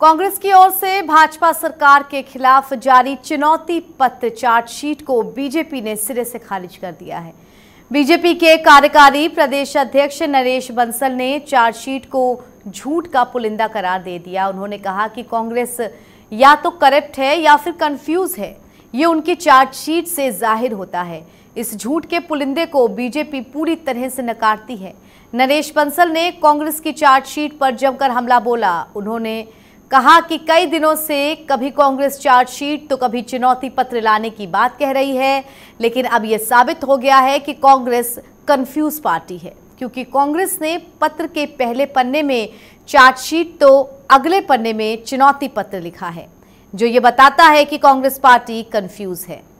कांग्रेस की ओर से भाजपा सरकार के खिलाफ जारी चुनौती पत्र चार्जशीट को बीजेपी ने सिरे से खारिज कर दिया है बीजेपी के कार्यकारी प्रदेश अध्यक्ष नरेश बंसल ने चार्जशीट को झूठ का पुलिंदा करार दे दिया उन्होंने कहा कि कांग्रेस या तो करप्ट है या फिर कंफ्यूज है ये उनकी चार्जशीट से जाहिर होता है इस झूठ के पुलिंदे को बीजेपी पूरी तरह से नकारती है नरेश बंसल ने कांग्रेस की चार्जशीट पर जमकर हमला बोला उन्होंने कहा कि कई दिनों से कभी कांग्रेस चार्जशीट तो कभी चुनौती पत्र लाने की बात कह रही है लेकिन अब यह साबित हो गया है कि कांग्रेस कंफ्यूज पार्टी है क्योंकि कांग्रेस ने पत्र के पहले पन्ने में चार्जशीट तो अगले पन्ने में चुनौती पत्र लिखा है जो ये बताता है कि कांग्रेस पार्टी कंफ्यूज है